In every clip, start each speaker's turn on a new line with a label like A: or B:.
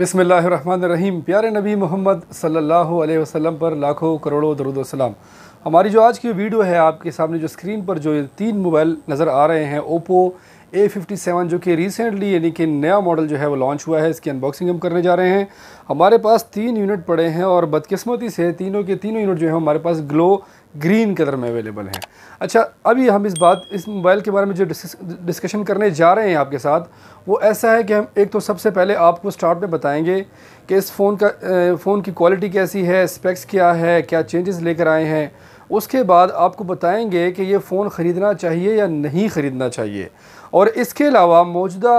A: बिसमीम प्यारे नबी मोहम्मद सल्लल्लाहु अलैहि वसल्लम पर लाखों करोड़ों सलाम हमारी जो आज की वीडियो है आपके सामने जो स्क्रीन पर जो तीन मोबाइल नज़र आ रहे हैं ओप्पो ए फिफ़्टी सेवन जो कि रिसेंटली यानी कि नया मॉडल जो है वो लॉन्च हुआ है इसकी अनबॉक्सिंग हम करने जा रहे हैं हमारे पास तीन यूनिट पड़े हैं और बदकिस्मती से तीनों के तीनों यूनिट जो है हमारे पास ग्लो ग्रीन कलर में अवेलेबल हैं अच्छा अभी हम इस बात इस मोबाइल के बारे में जो डिस्कशन करने जा रहे हैं आपके साथ वो ऐसा है कि हम एक तो सबसे पहले आपको स्टार्ट में बताएंगे कि इस फ़ोन का फ़ोन की क्वालिटी कैसी है स्पेक्स क्या है क्या चेंजेस लेकर आए हैं उसके बाद आपको बताएंगे कि ये फ़ोन ख़रीदना चाहिए या नहीं ख़रीदना चाहिए और इसके अलावा मौजूदा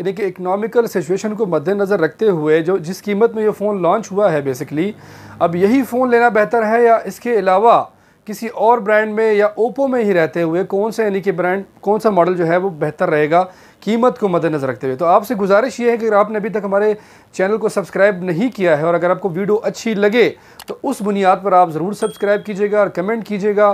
A: यानी कि इकनॉमिकल सिचुएशन को मद्देनज़र रखते हुए जो जिस कीमत में ये फ़ोन लॉन्च हुआ है बेसिकली अब यही फ़ोन लेना बेहतर है या इसके अलावा किसी और ब्रांड में या ओप्पो में ही रहते हुए कौन सा यानी कि ब्रांड कौन सा मॉडल जो है वो बेहतर रहेगा कीमत को मद्देनज़र रखते हुए तो आपसे गुजारिश ये है कि अगर आपने अभी तक हमारे चैनल को सब्सक्राइब नहीं किया है और अगर आपको वीडियो अच्छी लगे तो उस बुनियाद पर आप ज़रूर सब्सक्राइब कीजिएगा और कमेंट कीजिएगा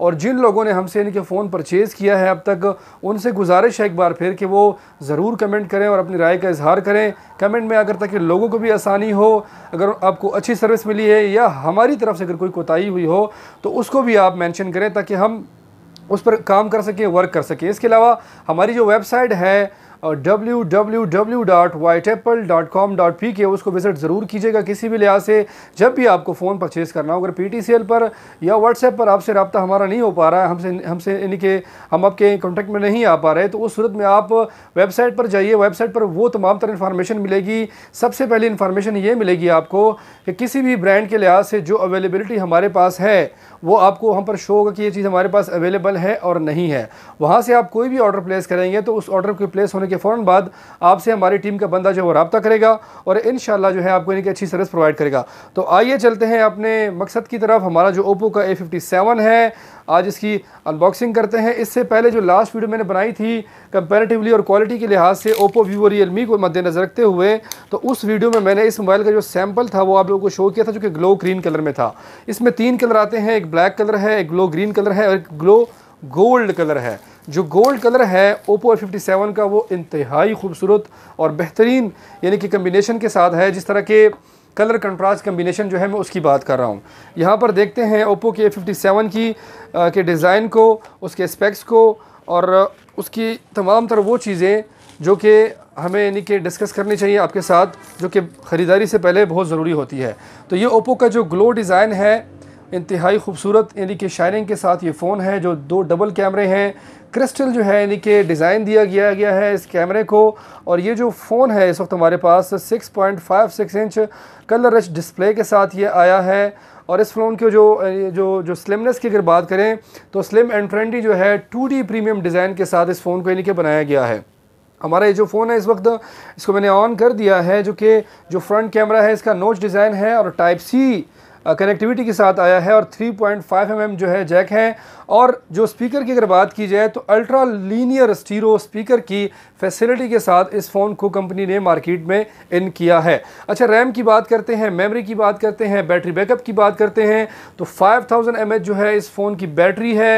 A: और जिन लोगों ने हमसे इनके फ़ोन परचेज़ किया है अब तक उनसे गुजारिश है एक बार फिर कि वो ज़रूर कमेंट करें और अपनी राय का इजहार करें कमेंट में अगर ताकि लोगों को भी आसानी हो अगर आपको अच्छी सर्विस मिली है या हमारी तरफ से अगर कोई कोताही हुई हो तो उसको भी आप मैंशन करें ताकि हम उस पर काम कर सकें वर्क कर सकें इसके अलावा हमारी जो वेबसाइट है W W dot white dot com dot P K उसको विज़िट ज़रूर कीजिएगा किसी भी लिहाज से जब भी आपको फ़ोन परचेज़ करना हो अगर पी टी सी एल पर या व्हाट्सएप पर आपसे रबता हमारा नहीं हो पा रहा है हमसे हमसे यानी कि हम आपके कॉन्टेक्ट में नहीं आ पा रहे तो उस सूरत में आप वेबसाइट पर जाइए वेबसाइट पर वो तमाम तरह इन्फॉर्मेशन मिलेगी सबसे पहली इन्फॉर्मेशन ये मिलेगी आपको कि किसी भी ब्रांड के लिहाज से जो अवेलेबिलिटी हमारे पास है वो आपको हम पर शो होगा कि ये चीज़ हमारे पास अवेलेबल है और नहीं है वहाँ से आप कोई भी ऑर्डर प्लेस करेंगे तो उस ऑर्डर के प्लेस होने होने के फ़ौर बाद आपसे हमारी टीम का बंदा जो है वो रबता करेगा और इन जो है आपको इनकी अच्छी सर्विस प्रोवाइड करेगा तो आइए चलते हैं अपने मकसद की तरफ हमारा जो ओप्पो का ए फिफ्टी सेवन है आज इसकी अनबॉक्सिंग करते हैं इससे पहले जो लास्ट वीडियो मैंने बनाई थी कंपेरेटिवली और क्वालिटी के लिहाज से ओप्पो वीवो रियलमी को मद्देनज़र रखते हुए तो उस वीडियो में मैंने इस मोबाइल का जो सैम्पल था वो आप लोगों को शो किया था जो कि ग्लो ग्रीन कलर में था इसमें तीन कलर आते हैं एक ब्लैक कलर है एक ग्लो ग्रीन कलर है और एक ग्लो गोल्ड कलर है जो गोल्ड कलर है ओप्पो फिफ्टी सेवन का वो इंतहाई खूबसूरत और बेहतरीन यानी कि कम्बिनेशन के साथ है जिस तरह के कलर कंट्रास्ट कम्बिनेशन जो है मैं उसकी बात कर रहा हूँ यहाँ पर देखते हैं ओप्पो के फिफ्टी सेवन की आ, के डिज़ाइन को उसके स्पेक्स को और उसकी तमाम तर वो चीज़ें जो कि हमें यानी कि डिस्कस करनी चाहिए आपके साथ जो कि ख़रीदारी से पहले बहुत ज़रूरी होती है तो ये ओप्पो का जो ग्लो डिज़ाइन है इंतहाई खूबसूरत यानी कि शायरिंग के साथ ये फ़ोन है जो दो डबल कैमरे हैं क्रिस्टल जो है यानी कि डिज़ाइन दिया गया गया है इस कैमरे को और ये जो फ़ोन है इस वक्त हमारे पास 6.56 इंच कलर रच डिस्प्ले के साथ ये आया है और इस फ़ोन के जो जो जो स्लिमनेस की अगर बात करें तो स्लिम एंड ट्रेंडी जो है टू प्रीमियम डिज़ाइन के साथ इस फ़ोन को यानी कि बनाया गया है हमारा ये जो फ़ोन है इस वक्त इसको मैंने ऑन कर दिया है जो कि जो फ्रंट कैमरा है इसका नोच डिज़ाइन है और टाइप सी कनेक्टिविटी के साथ आया है और 3.5 पॉइंट mm जो है जैक है और जो स्पीकर की अगर बात की जाए तो अल्ट्रा लीनियर स्टीरो स्पीकर की फैसिलिटी के साथ इस फ़ोन को कंपनी ने मार्केट में इन किया है अच्छा रैम की बात करते हैं मेमोरी की बात करते हैं बैटरी बैकअप की बात करते हैं तो 5000 थाउजेंड जो है इस फ़ोन की बैटरी है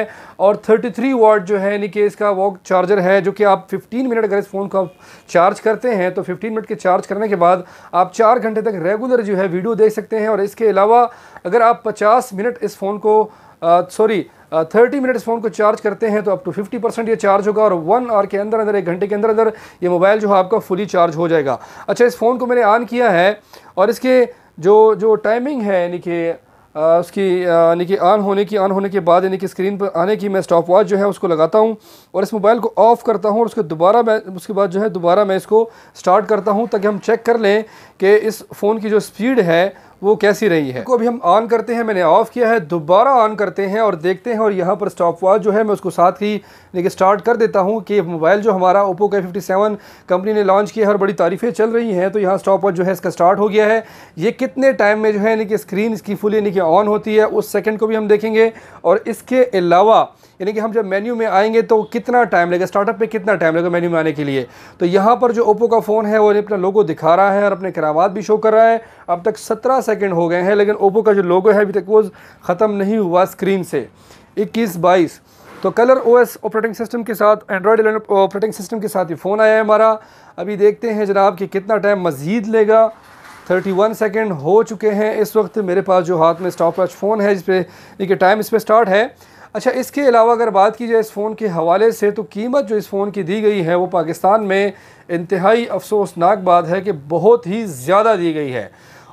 A: और 33 थ्री वॉट जो है यानी कि इसका वॉक चार्जर है जो कि आप 15 मिनट अगर इस फ़ोन को चार्ज करते हैं तो 15 मिनट के चार्ज करने के बाद आप चार घंटे तक रेगुलर जो है वीडियो देख सकते हैं और इसके अलावा अगर आप पचास मिनट इस फ़ोन को सॉरी थर्टी मिनट्स फ़ोन को चार्ज करते हैं तो अप टू फिफ्टी परसेंट ये चार्ज होगा और वन आवर के अंदर अंदर एक घंटे के अंदर अंदर ये मोबाइल जो है आपका फुली चार्ज हो जाएगा अच्छा इस फ़ोन को मैंने ऑन किया है और इसके जो जो टाइमिंग है यानी कि उसकी यानी कि ऑन होने की ऑन होने के बाद यानी कि स्क्रीन पर आने की मैं स्टॉप वॉच जो है उसको लगाता हूँ और इस मोबाइल को ऑफ़ करता हूँ और उसके दोबारा मैं उसके बाद जो है दोबारा मैं इसको स्टार्ट करता हूँ ताकि हम चेक कर लें कि इस फ़ोन की जो स्पीड है वो कैसी रही है को अभी हम ऑन करते हैं मैंने ऑफ़ किया है दोबारा ऑन करते हैं और देखते हैं और यहाँ पर स्टॉप वॉच जो है मैं उसको साथ ही लेकिन स्टार्ट कर देता हूँ कि मोबाइल जो हमारा Oppo K fifty seven company ने लॉन्च किया है और बड़ी तारीफ़ें चल रही हैं तो यहाँ स्टॉप वॉच जो है इसका स्टार्ट हो गया है ये कितने टाइम में जो है यानी कि स्क्रीन इसकी फुल यानी कि ऑन होती है उस सेकेंड को भी हम देखेंगे और इसके अलावा यानी कि हम जब मेन्यू में आएंगे तो कितना टाइम लगेगा स्टार्टअप पे कितना टाइम लगेगा मेन्यू में आने के लिए तो यहाँ पर जो ओप्पो का फ़ोन है वो अपना लोगो दिखा रहा है और अपने करावात भी शो कर रहा है अब तक सत्रह सेकेंड हो गए हैं लेकिन ओप्पो का जो लोगो है अभी तक वो ख़त्म नहीं हुआ स्क्रीन से इक्कीस बाईस तो कलर ओएस ऑपरेटिंग सिस्टम के साथ एंड्रॉयड ऑपरेटिंग सिस्टम के साथ ये फ़ोन आया है हमारा अभी देखते हैं जनाब कि कितना टाइम मज़ीद लेगा 31 सेकंड हो चुके हैं इस वक्त मेरे पास जो हाथ में स्टॉप वॉच फ़ोन है जिस पर देखिए टाइम इस पर स्टार्ट है अच्छा इसके अलावा अगर बात की जाए इस फ़ोन के हवाले से तो कीमत जो इस फ़ोन की दी गई है वो पाकिस्तान में इंतहाई अफसोसनाक बात है कि बहुत ही ज़्यादा दी गई है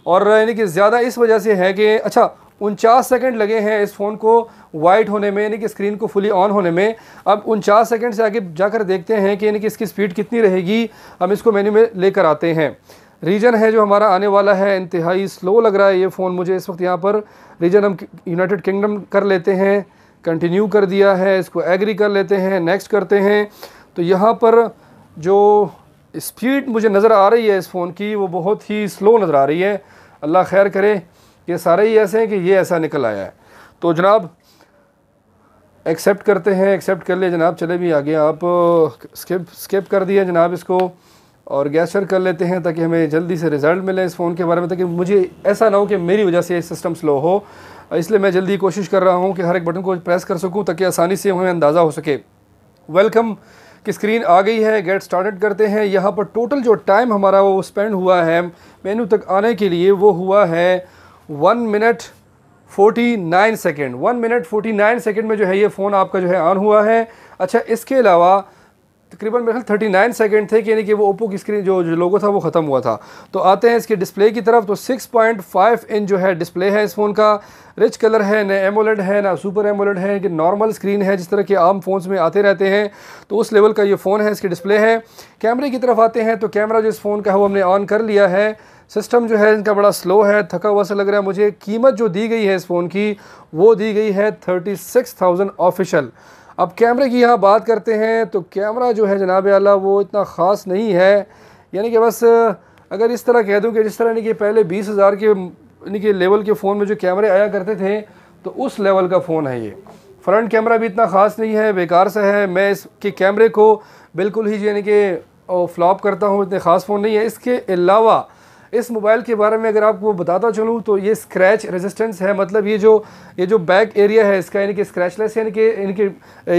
A: और यानी कि ज़्यादा इस वजह से है कि अच्छा उनचास सेकंड लगे हैं इस फ़ोन को वाइट होने में यानी कि स्क्रीन को फुली ऑन होने में अब उनचास सेकंड से आगे जाकर देखते हैं कि यानी कि इसकी स्पीड कितनी रहेगी हम इसको मेन्यू में लेकर आते हैं रीजन है जो हमारा आने वाला है इंतहाई स्लो लग रहा है ये फ़ोन मुझे इस वक्त यहाँ पर रीजन हम यूनाइटेड किंगडम कर लेते हैं कंटिन्यू कर दिया है इसको एग्री कर लेते हैं नेक्स्ट करते हैं तो यहाँ पर जो स्पीड मुझे नज़र आ रही है इस फ़ोन की वो बहुत ही स्लो नज़र आ रही है अल्लाह खैर करे ये सारे ही ऐसे हैं कि ये ऐसा निकल आया है तो जनाब एक्सेप्ट करते हैं एक्सेप्ट कर लिए जनाब चले भी आगे आप स्किप स्किप कर दिए जनाब इसको और गैसर कर लेते हैं ताकि हमें जल्दी से रिज़ल्ट मिले इस फ़ोन के बारे में ताकि मुझे ऐसा ना हो कि मेरी वजह से ये सिस्टम स्लो हो इसलिए मैं जल्दी कोशिश कर रहा हूँ कि हर एक बटन को प्रेस कर सकूँ ताकि आसानी से हमें अंदाज़ा हो सके वेलकम की स्क्रीन आ गई है गेट स्टार्टेड करते हैं यहाँ पर टोटल जो टाइम हमारा वो स्पेंड हुआ है मेन्यू तक आने के लिए वो हुआ है one minute forty nine second one minute forty nine second में जो है ये फ़ोन आपका जो है ऑन हुआ है अच्छा इसके अलावा तकरीबन मेरे ख्याल थर्टी नाइन सेकेंड थे कि यानी कि वो ओप्पो की स्क्रीन जो जो लोगो था वो ख़त्म हुआ था तो आते हैं इसके डिस्प्ले की तरफ तो 6.5 इंच जो है डिस्प्ले है इस फ़ोन का रिच कलर है न एमोलेड है ना सुपर एमोलेड है कि नॉर्मल स्क्रीन है जिस तरह के आम फ़ोन्स में आते रहते हैं तो उस लेवल का ये फ़ोन है इसके डिस्प्ले है कैमरे की तरफ आते हैं तो कैमरा जो इस फ़ोन का है वो हमने ऑन कर लिया है सिस्टम जो है इनका बड़ा स्लो है थका हुआ सा लग रहा है मुझे कीमत जो दी गई है इस फ़ोन की वो दी गई है थर्टी सिक्स थाउजेंड ऑफिशल अब कैमरे की यहाँ बात करते हैं तो कैमरा जो है जनाब आला वो इतना ख़ास नहीं है यानी कि बस अगर इस तरह कह दूँ कि जिस तरह यानी कि पहले बीस हज़ार के यानी कि लेवल के फ़ोन में जो कैमरे आया करते थे तो उस लेवल का फ़ोन है ये फ्रंट कैमरा भी इतना ख़ास नहीं है बेकार सा है मैं इसके कैमरे को बिल्कुल ही यानी कि फ्लॉप करता हूँ इतने ख़ास फ़ोन नहीं है इसके अलावा इस मोबाइल के बारे में अगर आपको बताता चलूँ तो ये स्क्रैच रेजिस्टेंस है मतलब ये जो ये जो बैक एरिया है इसका यानी कि स्क्रैचलेस यानी कि इनके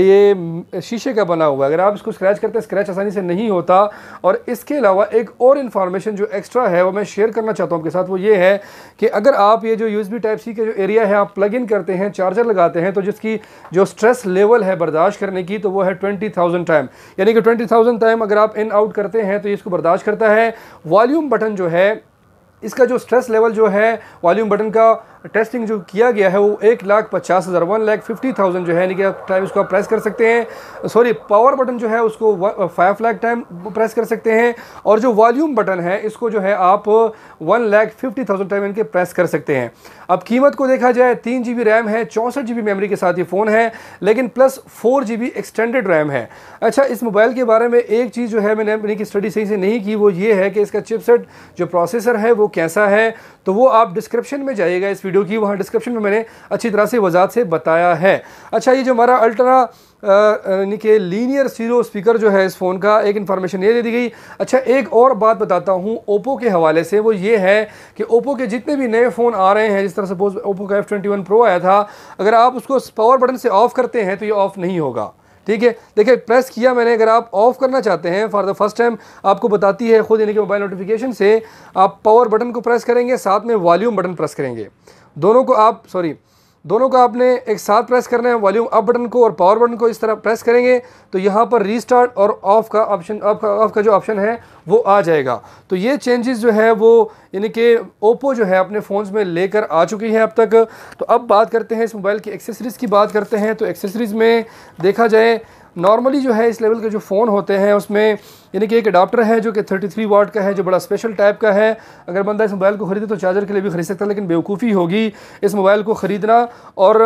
A: ये शीशे का बना हुआ है अगर आप इसको स्क्रैच करते हैं स्क्रैच आसानी से नहीं होता और इसके अलावा एक और इन्फॉर्मेशन जो एक्स्ट्रा है वो मैं शेयर करना चाहता हूँ आपके साथ वो ये है कि अगर आप ये जो यूज़ टाइप सी का जो एरिया है आप प्लग इन करते हैं चार्जर लगाते हैं तो जिसकी जो स्ट्रेस लेवल है बर्दाश्त करने की तो वो है ट्वेंटी थाउजेंड टाइम यानी कि ट्वेंटी थाउजेंड टाइम अगर आप इन आउट करते हैं तो ये इसको बर्दाश्त करता है वॉल्यूम बटन जो है इसका जो स्ट्रेस लेवल जो है वॉल्यूम बटन का टेस्टिंग जो किया गया है वो एक लाख पचास हज़ार वन लाख फिफ्टी थाउजेंड जो है यानी कि आप टाइम उसको आप प्रेस कर सकते हैं सॉरी पावर बटन जो है उसको फाइव लाख टाइम प्रेस कर सकते हैं और जो वॉल्यूम बटन है इसको जो है आप one lakh fifty thousand time इनके प्रेस कर सकते हैं अब कीमत को देखा जाए तीन जी रैम है चौंसठ जी मेमोरी के साथ ये फ़ोन है लेकिन plus four G extended RAM है अच्छा इस मोबाइल के बारे में एक चीज़ जो है मैंने अपनी स्टडी सही से नहीं की वो ये है कि इसका चिपसेट जो प्रोसेसर है वो कैसा है तो वो आप डिस्क्रिप्शन में जाइएगा इस वीडियो वीडियो की वहाँ डिस्क्रिप्शन में मैंने अच्छी तरह से वजात से बताया है अच्छा ये जो हमारा अल्ट्रा यानी कि लीनियर सीरो स्पीकर जो है इस फ़ोन का एक इन्फॉर्मेशन ये दे दी गई अच्छा एक और बात बताता हूँ ओप्पो के हवाले से वो ये है कि ओप्पो के जितने भी नए फ़ोन आ रहे हैं जिस तरह सपोज ओप्पो का एफ़ ट्वेंटी आया था अगर आप उसको पावर बटन से ऑफ़ करते हैं तो ये ऑफ़ नहीं होगा ठीक है देखिए प्रेस किया मैंने अगर आप ऑफ़ करना चाहते हैं फॉर द फर्स्ट टाइम आपको बताती है खुद यानी कि मोबाइल नोटिफिकेशन से आप पावर बटन को प्रेस करेंगे साथ में वॉल्यूम बटन प्रेस करेंगे दोनों को आप सॉरी दोनों को आपने एक साथ प्रेस करना है वॉल्यूम अप बटन को और पावर बटन को इस तरह प्रेस करेंगे तो यहाँ पर रीस्टार्ट और ऑफ़ का ऑप्शन ऑफ का ऑफ का जो ऑप्शन है वो आ जाएगा तो ये चेंजेस जो है वो यानी कि ओप्पो जो है अपने फ़ोन्स में लेकर आ चुकी है अब तक तो अब बात करते हैं इस मोबाइल की एक्सेसरीज़ की बात करते हैं तो एक्सेसरीज़ में देखा जाए नॉर्मली जो है इस लेवल के जो फ़ोन होते हैं उसमें यानी कि एक अडाप्टर है जो कि 33 वाट का है जो बड़ा स्पेशल टाइप का है अगर बंदा इस मोबाइल को ख़रीदे तो चार्जर के लिए भी ख़रीद सकता है लेकिन बेवकूफ़ी होगी इस मोबाइल को ख़रीदना और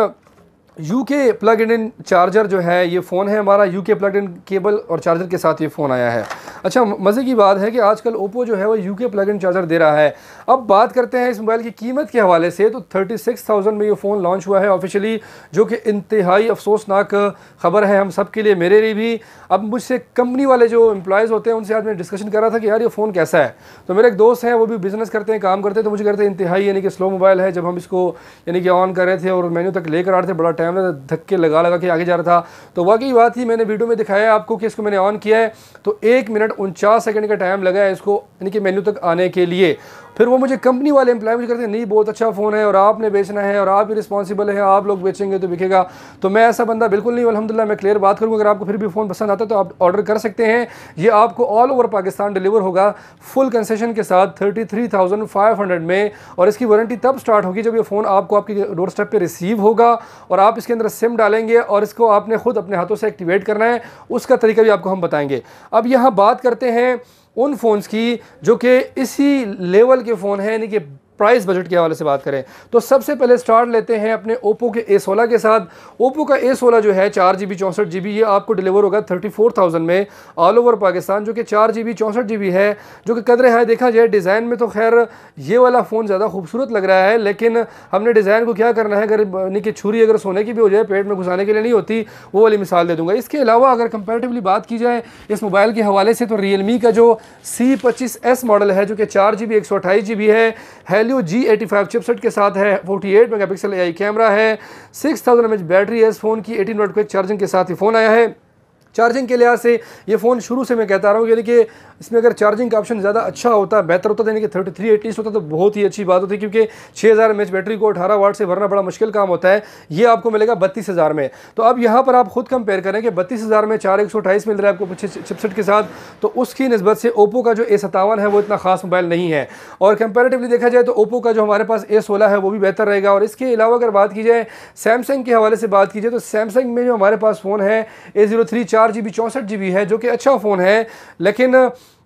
A: you K plug in charger जो है ये फ़ोन है हमारा U K plug in cable और चार्जर के साथ ये फ़ोन आया है अच्छा मज़े की बात है कि आजकल ओप्पो जो है वो you K plug in charger दे रहा है अब बात करते हैं इस मोबाइल की कीमत के हवाले से तो 36,000 में ये फ़ोन लॉन्च हुआ है ऑफिशियली जो कि इंतहाई अफसोसनाक ख़बर है हम सब के लिए मेरे लिए भी अब मुझसे कंपनी वाले जो एम्प्लॉयज़ होते हैं उनसे आज मैं डिस्कशन कर रहा था कि यार ये फ़ोन कैसा है तो मेरे एक दोस्त हैं वो भी बिज़नेस करते हैं काम करते हैं तो मुझे कहते हैं इंतहाई यानी कि स्लो मोबाइल है जब हम इसको यानी कि ऑन कर रहे थे और मैन्यू तक लेकर आ रहे थे बड़ा टाइम लगा धक्के लगा लगा के आगे जा रहा था तो वाकई बात ही मैंने वीडियो में दिखाया आपको कि इसको मैंने ऑन किया है तो एक मिनट उनचास सेकेंड का टाइम लगा है इसको यानी कि मेन्यू तक आने के लिए फिर वो मुझे कंपनी वाले एम्प्लॉय मुझे करते हैं नहीं बहुत अच्छा फ़ोन है और आपने बेचना है और आप भी रिस्पॉन्सिबल है आप लोग बेचेंगे तो बिकेगा तो मैं ऐसा बंदा बिल्कुल नहीं अलहमदिल्ला मैं क्लियर बात करूँगा अगर आपको फिर भी फ़ोन पसंद आता है तो आप ऑर्डर कर सकते हैं ये आपको ऑल ओवर पाकिस्तान डिलीवर होगा फुल कंसेशन के साथ thirty three thousand five hundred में और इसकी वारंटी तब स्टार्ट होगी जब ये फ़ोन आपको आपकी डोर स्टेप पर रिसीव होगा और आप इसके अंदर सिम डालेंगे और इसको आपने खुद अपने हाथों से एक्टिवेट करना है उसका तरीका भी आपको हम बताएंगे अब यहाँ बात करते हैं उन फ़ोन्स की जो कि इसी लेवल के फ़ोन हैं यानी कि प्राइस बजट के हवाले से बात करें तो सबसे पहले स्टार्ट लेते हैं अपने ओप्पो के ए सोलह के साथ ओप्पो का ए सोलह जो है चार जी बी चौंसठ जी बी ये आपको डिलीवर होगा थर्टी फोर थाउजेंड में ऑल ओवर पाकिस्तान जो कि चार जी बी चौंसठ जी बी है जो कि कदर है देखा जाए डिज़ाइन में तो खैर ये वाला फ़ोन ज़्यादा खूबसूरत लग रहा है लेकिन हमने डिज़ाइन को क्या करना है अगर यानी कि छुरी अगर सोने की भी हो जाए पेट में घुसाने के लिए नहीं होती वो वाली मिसाल दे दूंगा इसके अलावा अगर कंपेरेटिवली बात की जाए इस मोबाइल के हवाले से तो रियल मी का जो सी पच्चीस एस मॉडल है जो कि चार जी बी एक सौ अट्ठाईस जी बी है value G eighty five chipset के साथ है forty eight megapixel A I camera है six thousand M H battery है इस फ़ोन की एटीन वाट के चार्जिंग के साथ ही फ़ोन आया है चार्जिंग के लिहाज से ये फ़ोन शुरू से मैं कहता रहा हूँ यानी कि इसमें अगर चार्जिंग का ऑप्शन ज़्यादा अच्छा होता बेहतर होता यानी कि थर्टी थ्री एटलीस्ट होता तो बहुत ही अच्छी बात होती क्योंकि छः हज़ार एम बैटरी को अठारह वाट से भरना बड़ा मुश्किल काम होता है ये आपको मिलेगा बत्तीस हज़ार में तो अब यहाँ पर आप खुद कंपेयर करें कि बत्तीस हज़ार में चार एक सौ अठाईस मिल रहा है आपको पीछे चिपसेट के साथ तो उसकी नस्बत से ओप्पो का जो ए सतावन है वो इतना खास मोबाइल नहीं है और कंपेरेटिवली देखा जाए तो ओप्पो का जो हमारे पास ए सोलह है वो भी बेहतर रहेगा और इसके अलावा अगर बात की जाए सैमसंग के हवाले से बात की जाए तो सैमसंग में जो हमारे पास फ़ोन है ए जीरो थ्री चार चार जी बी चौंसठ जी बी है जो कि अच्छा फ़ोन है लेकिन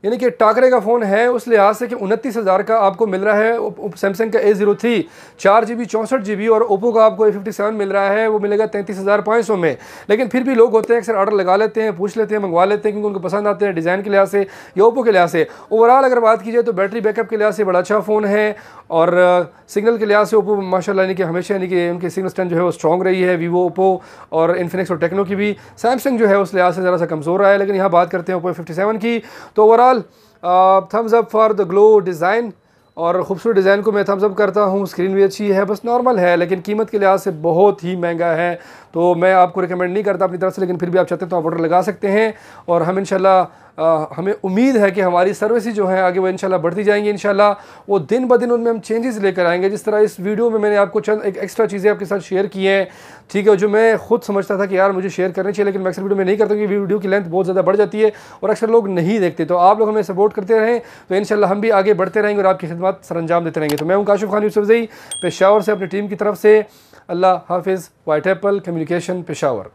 A: यानी कि टाकरे का फ़ोन है उस लिहाज से कि उनतीस हज़ार का आपको मिल रहा है सैमसंग का ए ज़ीरो थ्री चार जी बी चौंसठ जी बी और ओप्पो का आपको ए फिफ्टी सेवन मिल रहा है वो मिलेगा तैंतीस हज़ार पाँच सौ में लेकिन फिर भी लोग होते हैं अक्सर ऑर्डर लगा लेते हैं पूछ लेते हैं मंगवा लेते हैं क्योंकि उनको पसंद आते हैं डिज़ाइन के लिहाज से या ओप्पो के लिहाज से ओवरऑल अगर बात की जाए तो बैटरी बैकअप के लिहाज से बड़ा अच्छा फ़ोन है और सिग्नल uh, के लिहाज से ओप्पो माशा यानी कि हमेशा यानी कि उनकी सिग्नल स्टैंड जो है वो स्ट्रॉग रही है वीवो ओप्पो और इन्फिनिक्स और टेक्नो की भी सैमसंग जो है उस लिहाज से ज़रा सा कमज़ोर रहा है लेकिन यहाँ बात करते हैं ओप्पो फिफ्टी सेवन की तो overall overall thumbs up for the glow design और ख़ूबसूरत डिज़ाइन को मैं थम्सअप करता हूँ स्क्रीन भी अच्छी है बस नॉर्मल है लेकिन कीमत के लिहाज से बहुत ही महंगा है तो मैं आपको रिकमेंड नहीं करता अपनी तरफ से लेकिन फिर भी आप चाहते हैं तो आप ऑर्डर लगा सकते हैं और हम इन हमें उम्मीद है कि हमारी सर्विस जो है आगे वो इन बढ़ती जाएंगी इन वो दिन ब दिन उनमें हम चेंजेस लेकर आएंगे जिस तरह इस वीडियो में मैंने आपको चंद एक एक्स्ट्रा चीज़ें आपके साथ शेयर की हैं ठीक है जो मैं खुद समझता था कि यार मुझे शेयर करनी चाहिए लेकिन मैं अक्सर वीडियो में नहीं करता क्योंकि वीडियो की लेंथ बहुत ज़्यादा बढ़ जाती है और अक्सर लोग नहीं देखते तो आप लोग हमें सपोर्ट करते रहें तो इन हम भी आगे बढ़ते रहेंगे और आपकी खिदमत सर अंजाम देते रहेंगे तो मैं हूँ काशिफ खान यूसुफ जई पेशावर से अपनी टीम की तरफ से Allah Hafiz, Whitechapel Communication, Peshawar.